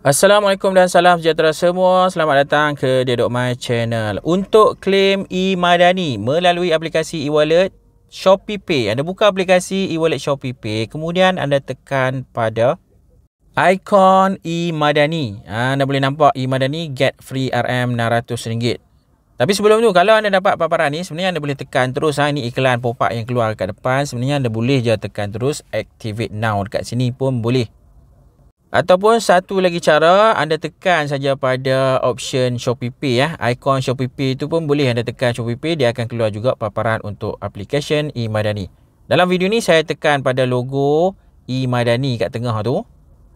Assalamualaikum dan salam sejahtera semua. Selamat datang ke Dedok My Channel. Untuk claim e-Madani melalui aplikasi e-wallet Shopee Pay. Anda buka aplikasi e-wallet Shopee Pay, kemudian anda tekan pada ikon e-Madani. Ha, anda boleh nampak e-Madani get free RM RM600. Tapi sebelum tu kalau anda dapat paparan ni sebenarnya anda boleh tekan terus ha ni iklan pop-up yang keluar dekat depan sebenarnya anda boleh je tekan terus activate now dekat sini pun boleh Ataupun satu lagi cara anda tekan saja pada option Shopee Pay ya. Ikon Shopee Pay itu pun boleh anda tekan Shopee Pay dia akan keluar juga paparan untuk aplikasi e-Madani. Dalam video ni saya tekan pada logo e-Madani kat tengah tu.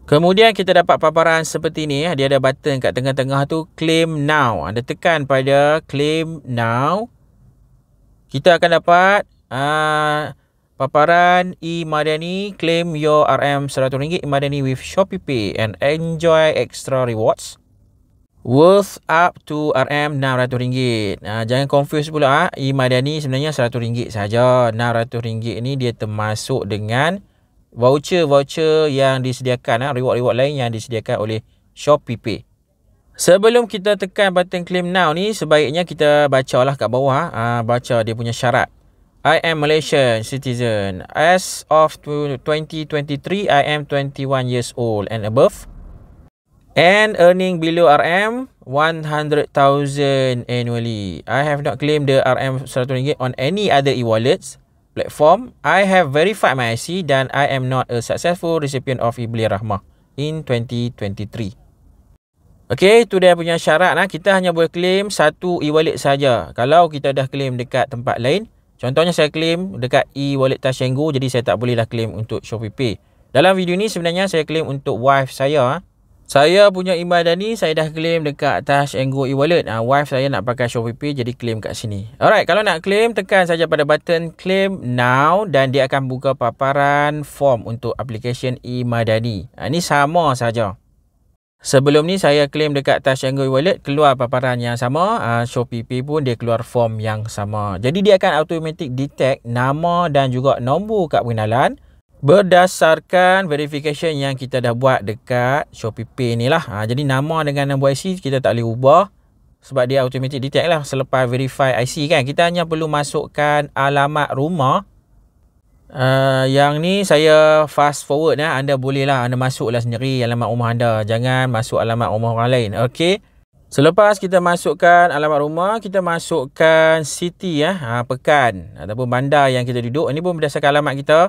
Kemudian kita dapat paparan seperti ni ya. Dia ada button kat tengah-tengah tu claim now. Anda tekan pada claim now. Kita akan dapat uh, Paparan E Madani claim your RM RM100 e. Madani with Shopee Pay and enjoy extra rewards worth up to RM600. Ha, ah, jangan confuse pula ah ha. E Madani sebenarnya RM100 saja. RM600 ni dia termasuk dengan voucher-voucher yang disediakan ah ha. reward-reward lain yang disediakan oleh Shopee Pay. Sebelum kita tekan button claim now ni sebaiknya kita bacalah kat bawah ah ha. baca dia punya syarat. I am Malaysian citizen. As of 2023, I am 21 years old and above. And earning below RM 100,000 annually. I have not claimed the RM 100,000 on any other e-wallets platform. I have verified my IC dan I am not a successful recipient of Ibli Rahmah in 2023. Okay, itu dia punya syarat. Nah, Kita hanya boleh claim satu e-wallet saja. Kalau kita dah claim dekat tempat lain, Contohnya saya claim dekat e-wallet Tashengo jadi saya tak bolehlah claim untuk Shopee Pay. Dalam video ni sebenarnya saya claim untuk wife saya. Saya punya email dah ni saya dah claim dekat Tashengo e-wallet. Ha, wife saya nak pakai Shopee Pay jadi claim kat sini. Alright kalau nak claim tekan saja pada button claim now dan dia akan buka paparan form untuk application e-madani. Ha, ni sama saja. Sebelum ni saya claim dekat Touch and Go Wallet keluar paparan yang sama, uh, ah, ShopeePP pun dia keluar form yang sama. Jadi dia akan automatic detect nama dan juga nombor kad pengenalan berdasarkan verification yang kita dah buat dekat ShopeePP ni lah. Uh, jadi nama dengan nombor IC kita tak boleh ubah sebab dia automatic detect lah selepas verify IC kan. Kita hanya perlu masukkan alamat rumah Uh, yang ni saya fast forward lah. Anda boleh lah. Anda masuklah sendiri alamat rumah anda. Jangan masuk alamat rumah orang lain. Okey. Selepas kita masukkan alamat rumah, kita masukkan city ya, ha, pekan ataupun bandar yang kita duduk. Ini pun berdasarkan alamat kita.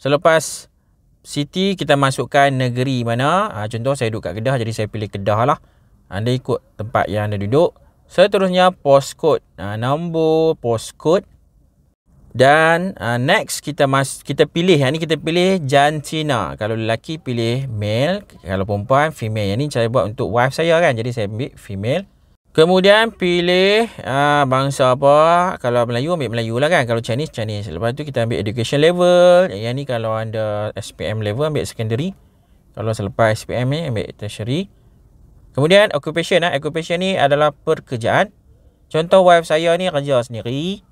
Selepas city, kita masukkan negeri mana. Ha, contoh saya duduk kat Kedah, jadi saya pilih Kedah lah. Anda ikut tempat yang anda duduk. Seterusnya postcode. Ha, nombor postcode. Dan uh, next kita mas kita pilih yang ni kita pilih jantina. Kalau lelaki pilih male, kalau perempuan female. Yang ni saya buat untuk wife saya kan. Jadi saya ambil female. Kemudian pilih uh, bangsa apa? Kalau Melayu ambil Melayu lah kan. Kalau Chinese Chinese. Lepas tu kita ambil education level. Yang ni kalau anda SPM level ambil secondary. Kalau selepas SPM ni ambil tertiary. Kemudian occupation lah. Occupation ni adalah pekerjaan. Contoh wife saya ni kerja sendiri.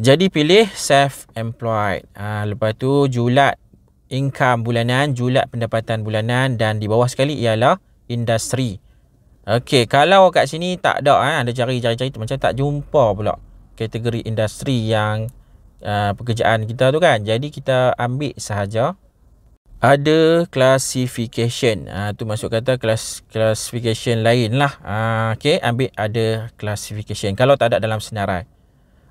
Jadi pilih self employed. Ha, ah, lepas tu julat income bulanan, julat pendapatan bulanan dan di bawah sekali ialah industri. Okey, kalau kat sini tak ada ha, ada cari-cari-cari macam tak jumpa pula kategori industri yang uh, pekerjaan kita tu kan. Jadi kita ambil sahaja ada classification. Ha, tu masuk kata class, classification lain lah. Ha, okay, ambil ada classification. Kalau tak ada dalam senarai.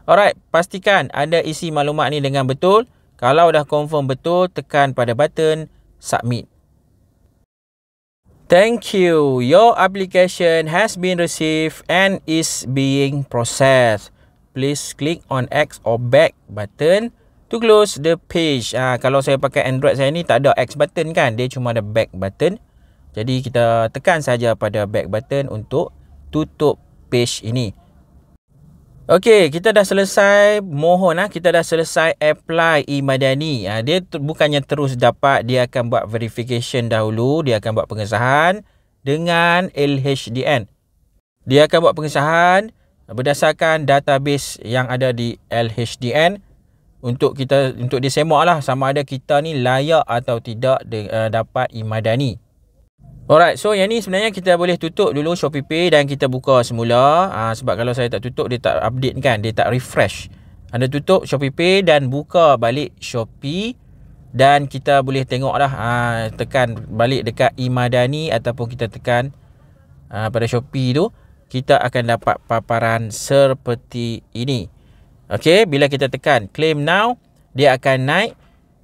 Alright, pastikan anda isi maklumat ni dengan betul. Kalau dah confirm betul, tekan pada button submit. Thank you. Your application has been received and is being processed. Please click on X or back button to close the page. ha, kalau saya pakai Android saya ni tak ada X button kan? Dia cuma ada back button. Jadi kita tekan saja pada back button untuk tutup page ini. Okey, kita dah selesai mohon lah. Kita dah selesai apply e-madani. Ah, dia bukannya terus dapat. Dia akan buat verification dahulu. Dia akan buat pengesahan dengan LHDN. Dia akan buat pengesahan berdasarkan database yang ada di LHDN. Untuk kita untuk disemak lah sama ada kita ni layak atau tidak de, uh, dapat e-madani. Alright, so yang ni sebenarnya kita boleh tutup dulu Shopee Pay dan kita buka semula. Ha, sebab kalau saya tak tutup, dia tak update kan. Dia tak refresh. Anda tutup Shopee Pay dan buka balik Shopee. Dan kita boleh tengok lah. Ha, tekan balik dekat Imadani ataupun kita tekan ha, pada Shopee tu. Kita akan dapat paparan seperti ini. Okay, bila kita tekan claim now, dia akan naik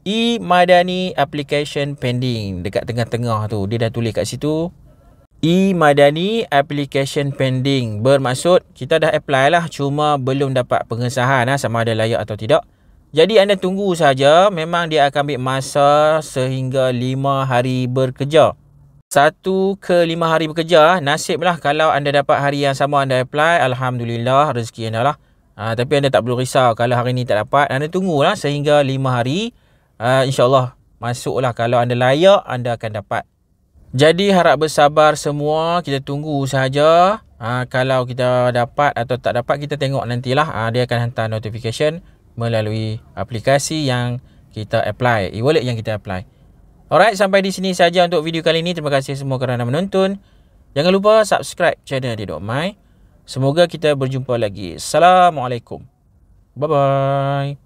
e-madani application pending dekat tengah-tengah tu dia dah tulis kat situ e-madani application pending bermaksud kita dah apply lah cuma belum dapat pengesahan lah sama ada layak atau tidak jadi anda tunggu saja memang dia akan ambil masa sehingga 5 hari bekerja satu ke lima hari bekerja ah, nasiblah kalau anda dapat hari yang sama anda apply Alhamdulillah rezeki anda lah ha, tapi anda tak perlu risau kalau hari ni tak dapat anda tunggulah sehingga lima hari uh, insyaAllah masuklah kalau anda layak, anda akan dapat. Jadi harap bersabar semua, kita tunggu sahaja. Uh, kalau kita dapat atau tak dapat, kita tengok nantilah. Uh, dia akan hantar notification melalui aplikasi yang kita apply, e-wallet yang kita apply. Alright, sampai di sini saja untuk video kali ini. Terima kasih semua kerana menonton. Jangan lupa subscribe channel di Mai. Semoga kita berjumpa lagi. Assalamualaikum. Bye-bye.